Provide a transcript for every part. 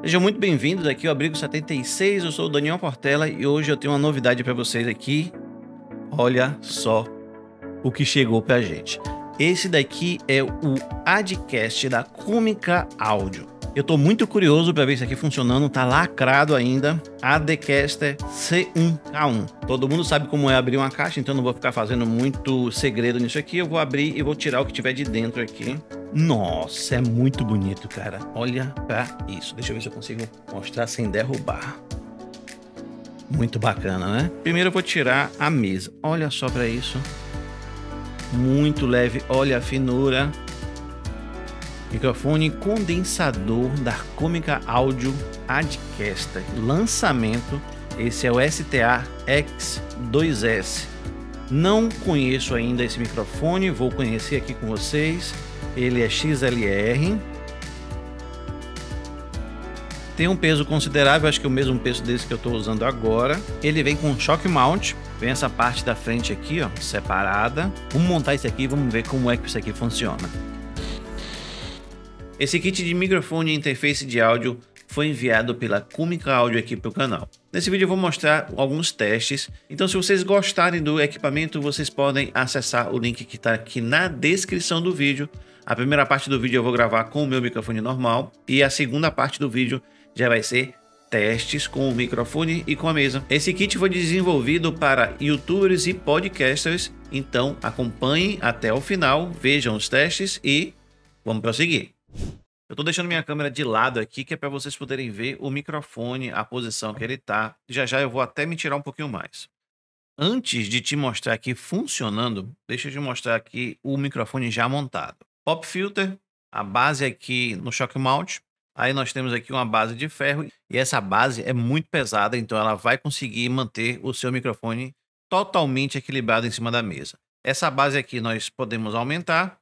Sejam muito bem-vindos aqui ao Abrigo 76. Eu sou o Daniel Portela e hoje eu tenho uma novidade para vocês aqui. Olha só o que chegou para a gente. Esse daqui é o Adcast da Cômica Áudio. Eu tô muito curioso para ver isso aqui funcionando. Tá lacrado ainda. ADCaster C1K1. Todo mundo sabe como é abrir uma caixa, então não vou ficar fazendo muito segredo nisso aqui. Eu vou abrir e vou tirar o que tiver de dentro aqui. Nossa, é muito bonito, cara. Olha pra isso. Deixa eu ver se eu consigo mostrar sem derrubar. Muito bacana, né? Primeiro eu vou tirar a mesa. Olha só para isso. Muito leve. Olha a finura microfone condensador da comica Audio Adcaster. Lançamento, esse é o STA X2S. Não conheço ainda esse microfone, vou conhecer aqui com vocês. Ele é XLR. Tem um peso considerável, acho que é o mesmo peso desse que eu estou usando agora. Ele vem com shock mount, vem essa parte da frente aqui, ó, separada. Vamos montar isso aqui, vamos ver como é que isso aqui funciona. Esse kit de microfone e interface de áudio foi enviado pela Kumika Audio aqui para o canal. Nesse vídeo eu vou mostrar alguns testes, então se vocês gostarem do equipamento, vocês podem acessar o link que está aqui na descrição do vídeo. A primeira parte do vídeo eu vou gravar com o meu microfone normal e a segunda parte do vídeo já vai ser testes com o microfone e com a mesa. Esse kit foi desenvolvido para youtubers e podcasters, então acompanhem até o final, vejam os testes e vamos prosseguir. Eu tô deixando minha câmera de lado aqui, que é para vocês poderem ver o microfone, a posição que ele tá. Já já eu vou até me tirar um pouquinho mais. Antes de te mostrar aqui funcionando, deixa eu te mostrar aqui o microfone já montado. Pop filter, a base aqui no shock mount. Aí nós temos aqui uma base de ferro e essa base é muito pesada, então ela vai conseguir manter o seu microfone totalmente equilibrado em cima da mesa. Essa base aqui nós podemos aumentar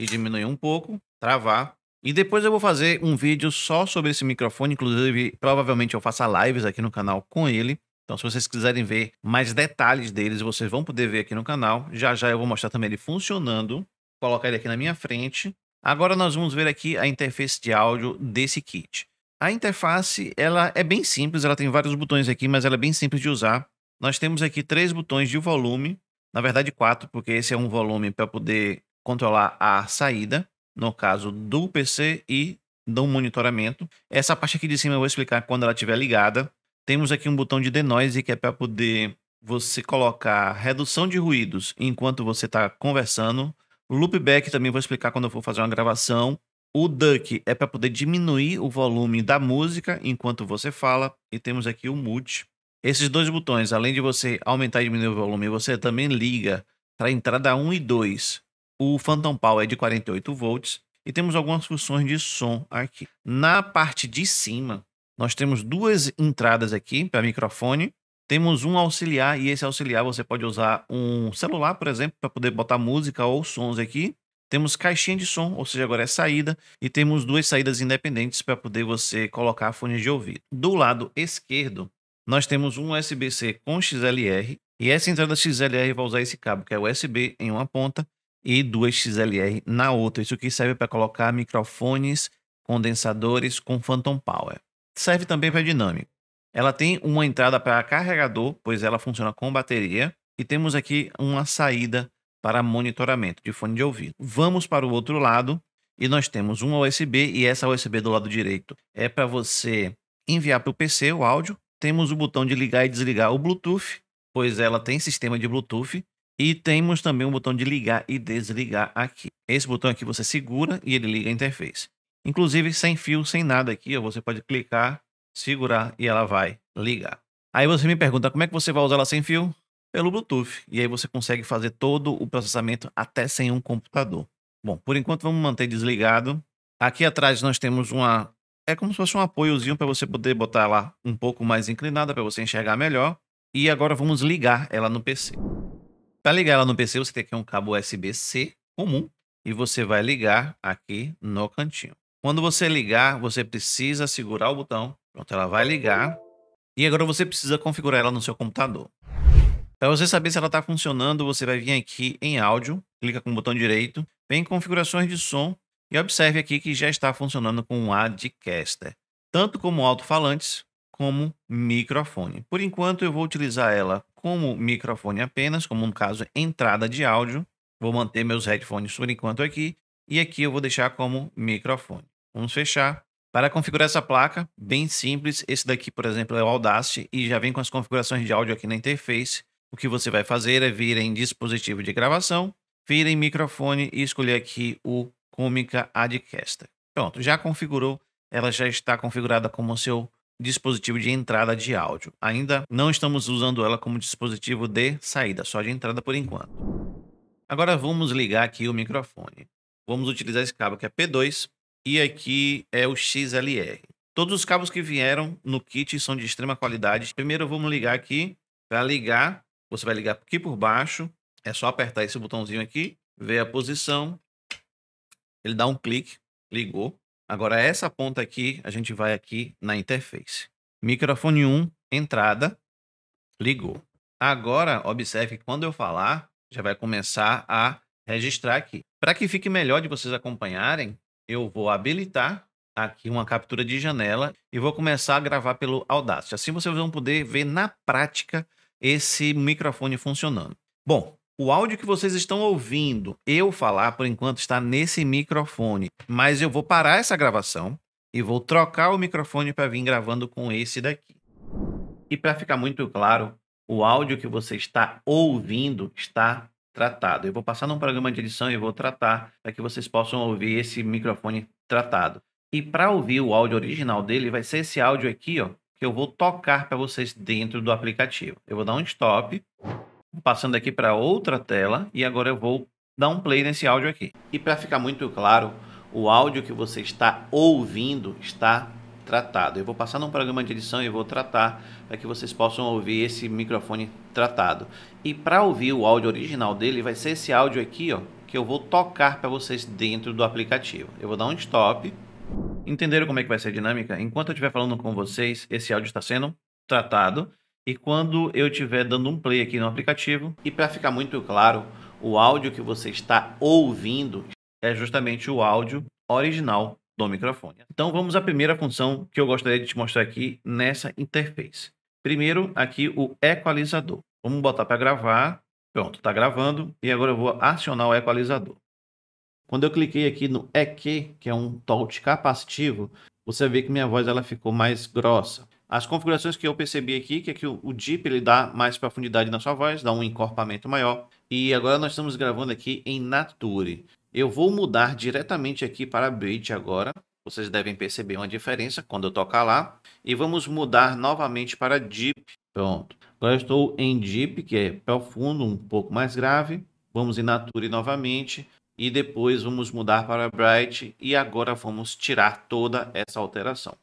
e diminuir um pouco, travar. E depois eu vou fazer um vídeo só sobre esse microfone, inclusive provavelmente eu faça lives aqui no canal com ele. Então se vocês quiserem ver mais detalhes deles, vocês vão poder ver aqui no canal. Já já eu vou mostrar também ele funcionando, colocar ele aqui na minha frente. Agora nós vamos ver aqui a interface de áudio desse kit. A interface ela é bem simples, ela tem vários botões aqui, mas ela é bem simples de usar. Nós temos aqui três botões de volume, na verdade quatro, porque esse é um volume para poder controlar a saída, no caso do PC e do monitoramento. Essa parte aqui de cima eu vou explicar quando ela estiver ligada. Temos aqui um botão de denoise que é para poder você colocar redução de ruídos enquanto você está conversando. Loopback também vou explicar quando eu for fazer uma gravação. O duck é para poder diminuir o volume da música enquanto você fala. E temos aqui o mute. Esses dois botões, além de você aumentar e diminuir o volume, você também liga para a entrada 1 e 2 o Phantom Power é de 48 volts e temos algumas funções de som aqui. Na parte de cima, nós temos duas entradas aqui para microfone. Temos um auxiliar e esse auxiliar você pode usar um celular, por exemplo, para poder botar música ou sons aqui. Temos caixinha de som, ou seja, agora é saída, e temos duas saídas independentes para poder você colocar fones de ouvido. Do lado esquerdo, nós temos um USB-C com XLR, e essa entrada XLR vai usar esse cabo que é USB em uma ponta e duas XLR na outra. Isso aqui serve para colocar microfones, condensadores com Phantom Power. Serve também para dinâmico. Ela tem uma entrada para carregador, pois ela funciona com bateria, e temos aqui uma saída para monitoramento de fone de ouvido. Vamos para o outro lado e nós temos uma USB e essa USB do lado direito é para você enviar para o PC o áudio. Temos o botão de ligar e desligar o Bluetooth, pois ela tem sistema de Bluetooth e temos também um botão de ligar e desligar aqui. Esse botão aqui você segura e ele liga a interface. Inclusive sem fio, sem nada aqui, ó, você pode clicar, segurar e ela vai ligar. Aí você me pergunta como é que você vai usar ela sem fio? Pelo Bluetooth. E aí você consegue fazer todo o processamento até sem um computador. Bom, por enquanto vamos manter desligado. Aqui atrás nós temos uma... É como se fosse um apoiozinho para você poder botar ela um pouco mais inclinada para você enxergar melhor. E agora vamos ligar ela no PC. Para ligar ela no PC, você tem aqui um cabo USB-C comum e você vai ligar aqui no cantinho. Quando você ligar, você precisa segurar o botão. Pronto, ela vai ligar. E agora você precisa configurar ela no seu computador. Para você saber se ela está funcionando, você vai vir aqui em áudio, clica com o botão direito, vem em configurações de som e observe aqui que já está funcionando com o Adcaster, tanto como alto-falantes como microfone. Por enquanto eu vou utilizar ela como microfone apenas, como no caso entrada de áudio. Vou manter meus headphones por enquanto aqui e aqui eu vou deixar como microfone. Vamos fechar. Para configurar essa placa, bem simples, esse daqui, por exemplo, é o Audacity e já vem com as configurações de áudio aqui na interface. O que você vai fazer é vir em dispositivo de gravação, vir em microfone e escolher aqui o Comica Adcaster. Pronto, já configurou, ela já está configurada como seu dispositivo de entrada de áudio. Ainda não estamos usando ela como dispositivo de saída, só de entrada por enquanto. Agora vamos ligar aqui o microfone. Vamos utilizar esse cabo que é P2 e aqui é o XLR. Todos os cabos que vieram no kit são de extrema qualidade. Primeiro vamos ligar aqui. Para ligar, você vai ligar aqui por baixo. É só apertar esse botãozinho aqui, ver a posição. Ele dá um clique, ligou. Agora, essa ponta aqui, a gente vai aqui na interface. Microfone 1, entrada, ligou. Agora, observe que quando eu falar, já vai começar a registrar aqui. Para que fique melhor de vocês acompanharem, eu vou habilitar aqui uma captura de janela e vou começar a gravar pelo Audacity. Assim vocês vão poder ver na prática esse microfone funcionando. Bom, o áudio que vocês estão ouvindo eu falar, por enquanto, está nesse microfone. Mas eu vou parar essa gravação e vou trocar o microfone para vir gravando com esse daqui. E para ficar muito claro, o áudio que você está ouvindo está tratado. Eu vou passar num programa de edição e vou tratar para que vocês possam ouvir esse microfone tratado. E para ouvir o áudio original dele, vai ser esse áudio aqui, ó, que eu vou tocar para vocês dentro do aplicativo. Eu vou dar um stop passando aqui para outra tela e agora eu vou dar um play nesse áudio aqui. E para ficar muito claro, o áudio que você está ouvindo está tratado. Eu vou passar num programa de edição e vou tratar para que vocês possam ouvir esse microfone tratado. E para ouvir o áudio original dele vai ser esse áudio aqui, ó, que eu vou tocar para vocês dentro do aplicativo. Eu vou dar um stop. Entenderam como é que vai ser a dinâmica? Enquanto eu estiver falando com vocês, esse áudio está sendo tratado e quando eu estiver dando um play aqui no aplicativo. E para ficar muito claro, o áudio que você está ouvindo é justamente o áudio original do microfone. Então vamos à primeira função que eu gostaria de te mostrar aqui nessa interface. Primeiro aqui o equalizador. Vamos botar para gravar. Pronto, está gravando e agora eu vou acionar o equalizador. Quando eu cliquei aqui no EQ, que é um touch capacitivo, você vê que minha voz ela ficou mais grossa. As configurações que eu percebi aqui, que é que o, deep ele dá mais profundidade na sua voz, dá um encorpamento maior. E agora nós estamos gravando aqui em Nature. Eu vou mudar diretamente aqui para Bridge agora. Vocês devem perceber uma diferença quando eu tocar lá. E vamos mudar novamente para Deep. Pronto. Agora estou em Deep, que é profundo, um pouco mais grave. Vamos em Nature novamente. E depois vamos mudar para Bright. E agora vamos tirar toda essa alteração.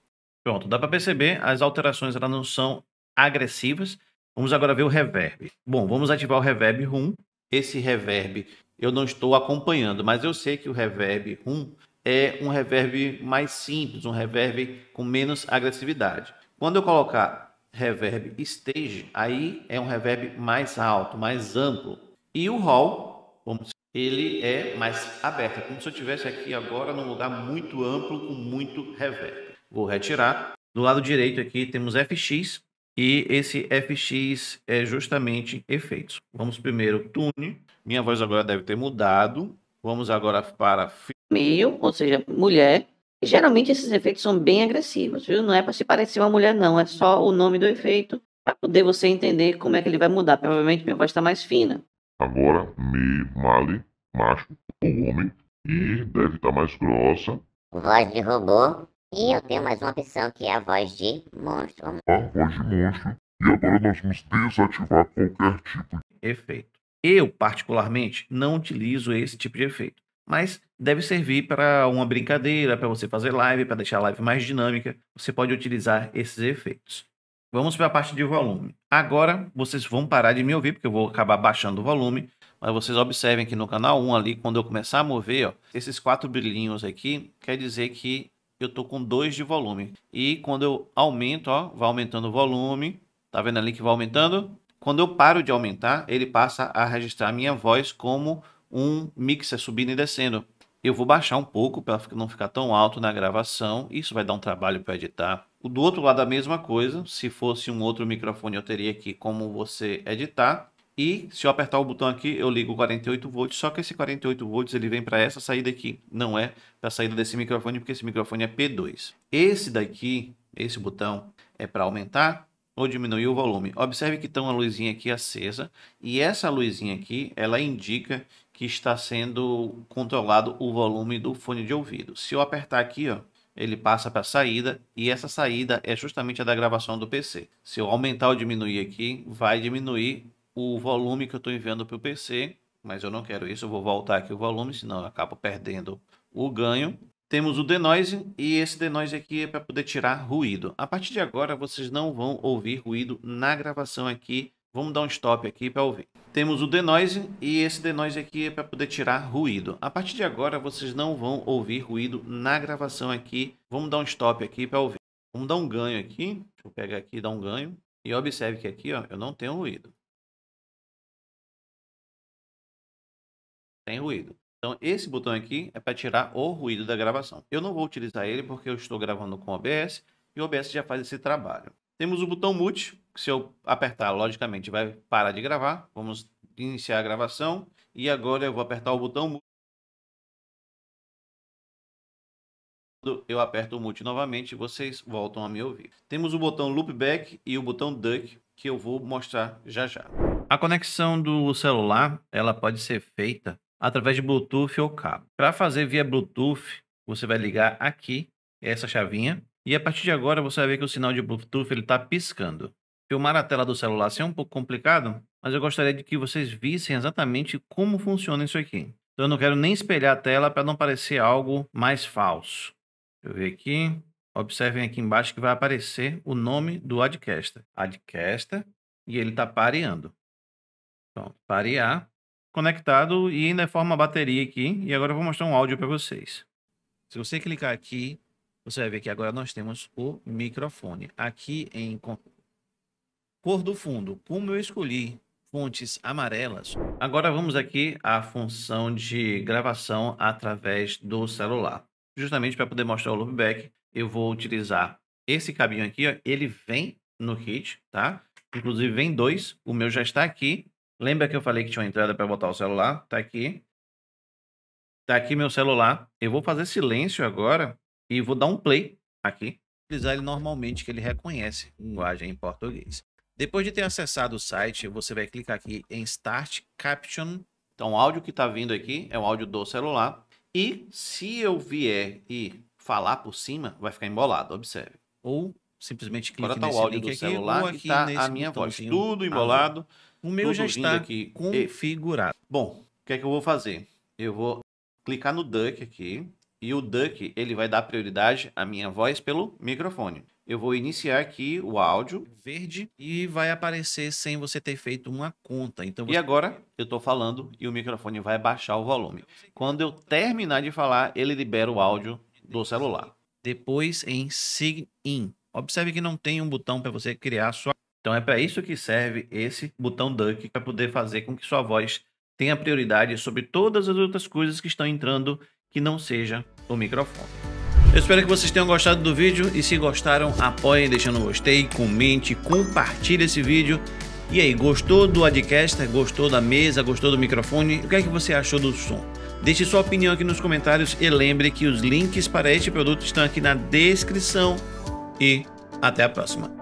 Pronto, dá para perceber, as alterações elas não são agressivas. Vamos agora ver o reverb. Bom, vamos ativar o reverb room. Esse reverb eu não estou acompanhando, mas eu sei que o reverb room é um reverb mais simples, um reverb com menos agressividade. Quando eu colocar reverb stage, aí é um reverb mais alto, mais amplo. E o hall, vamos ele é mais aberto, é como se eu estivesse aqui agora num lugar muito amplo com muito reverb. Vou retirar. Do lado direito aqui temos FX e esse FX é justamente efeitos. Vamos primeiro tune. Minha voz agora deve ter mudado. Vamos agora para meio, ou seja, mulher. E, geralmente esses efeitos são bem agressivos, viu? Não é para se parecer uma mulher não, é só o nome do efeito para poder você entender como é que ele vai mudar. Provavelmente minha voz está mais fina. Agora me male macho ou homem e deve estar tá mais grossa. Voz de robô e eu tenho mais uma opção que é a voz de monstro. A voz de monstro. E agora nós vamos desativar qualquer tipo de efeito. Eu, particularmente, não utilizo esse tipo de efeito. Mas deve servir para uma brincadeira, para você fazer live, para deixar a live mais dinâmica. Você pode utilizar esses efeitos. Vamos para a parte de volume. Agora vocês vão parar de me ouvir, porque eu vou acabar baixando o volume. Mas vocês observem que no canal 1 ali, quando eu começar a mover, ó, esses quatro brilhinhos aqui, quer dizer que eu tô com 2 de volume. E quando eu aumento, ó, vai aumentando o volume. Tá vendo ali que vai aumentando? Quando eu paro de aumentar, ele passa a registrar a minha voz como um mixer subindo e descendo. Eu vou baixar um pouco para não ficar tão alto na gravação. Isso vai dar um trabalho para editar. O do outro lado a mesma coisa. Se fosse um outro microfone, eu teria aqui como você editar. E se eu apertar o botão aqui, eu ligo 48 volts, só que esse 48 volts ele vem para essa saída aqui, não é para a saída desse microfone, porque esse microfone é P2. Esse daqui, esse botão, é para aumentar ou diminuir o volume. Observe que tem uma luzinha aqui acesa e essa luzinha aqui, ela indica que está sendo controlado o volume do fone de ouvido. Se eu apertar aqui, ó, ele passa para a saída e essa saída é justamente a da gravação do PC. Se eu aumentar ou diminuir aqui, vai diminuir o volume que eu estou enviando para o PC, mas eu não quero isso, eu vou voltar aqui o volume, senão eu acabo perdendo o ganho. Temos o denoise e esse denoise aqui é para poder tirar ruído. A partir de agora vocês não vão ouvir ruído na gravação aqui. Vamos dar um stop aqui para ouvir. Temos o denoise e esse denoise aqui é para poder tirar ruído. A partir de agora vocês não vão ouvir ruído na gravação aqui. Vamos dar um stop aqui para ouvir. Vamos dar um ganho aqui. Deixa eu pegar aqui e dar um ganho. E observe que aqui ó, eu não tenho ruído. tem ruído. Então, esse botão aqui é para tirar o ruído da gravação. Eu não vou utilizar ele porque eu estou gravando com OBS e o OBS já faz esse trabalho. Temos o botão mute, que se eu apertar, logicamente, vai parar de gravar. Vamos iniciar a gravação e agora eu vou apertar o botão mute. eu aperto o mute novamente, vocês voltam a me ouvir. Temos o botão loopback e o botão duck que eu vou mostrar já já. A conexão do celular, ela pode ser feita através de Bluetooth ou cabo. Para fazer via Bluetooth, você vai ligar aqui essa chavinha e a partir de agora você vai ver que o sinal de Bluetooth ele está piscando. Filmar a tela do celular assim é um pouco complicado, mas eu gostaria de que vocês vissem exatamente como funciona isso aqui. Então eu não quero nem espelhar a tela para não parecer algo mais falso. Eu ver aqui, observem aqui embaixo que vai aparecer o nome do adcaster. Adcaster e ele está pareando. Pronto, parear conectado e ainda forma a bateria aqui. E agora eu vou mostrar um áudio para vocês. Se você clicar aqui, você vai ver que agora nós temos o microfone. Aqui em cor do fundo, como eu escolhi fontes amarelas. Agora vamos aqui à função de gravação através do celular. Justamente para poder mostrar o loopback, eu vou utilizar esse cabinho aqui, ó, ele vem no kit, tá? Inclusive vem dois, o meu já está aqui Lembra que eu falei que tinha uma entrada para botar o celular? Tá aqui. Tá aqui meu celular. Eu vou fazer silêncio agora e vou dar um play aqui. Utilizar ele normalmente, que ele reconhece linguagem em português. Depois de ter acessado o site, você vai clicar aqui em Start Caption. Então, tá o áudio que está vindo aqui é o áudio do celular. E se eu vier e falar por cima, vai ficar embolado, observe. Ou simplesmente clique Agora tá o áudio do aqui, celular aqui e tá a minha voz tudo embolado. O meu já está aqui. configurado. Bom, o que é que eu vou fazer? Eu vou clicar no duck aqui e o duck ele vai dar prioridade à minha voz pelo microfone. Eu vou iniciar aqui o áudio verde e vai aparecer sem você ter feito uma conta. Então você... E agora eu estou falando e o microfone vai baixar o volume. Quando eu terminar de falar, ele libera o áudio do celular. Depois em sign in, Observe que não tem um botão para você criar sua. Então é para isso que serve esse botão Duck para poder fazer com que sua voz tenha prioridade sobre todas as outras coisas que estão entrando que não seja o microfone. Eu espero que vocês tenham gostado do vídeo e se gostaram, apoiem deixando um gostei, comente, compartilhe esse vídeo. E aí, gostou do Adcaster? Gostou da mesa? Gostou do microfone? O que é que você achou do som? Deixe sua opinião aqui nos comentários e lembre que os links para este produto estão aqui na descrição e até a próxima.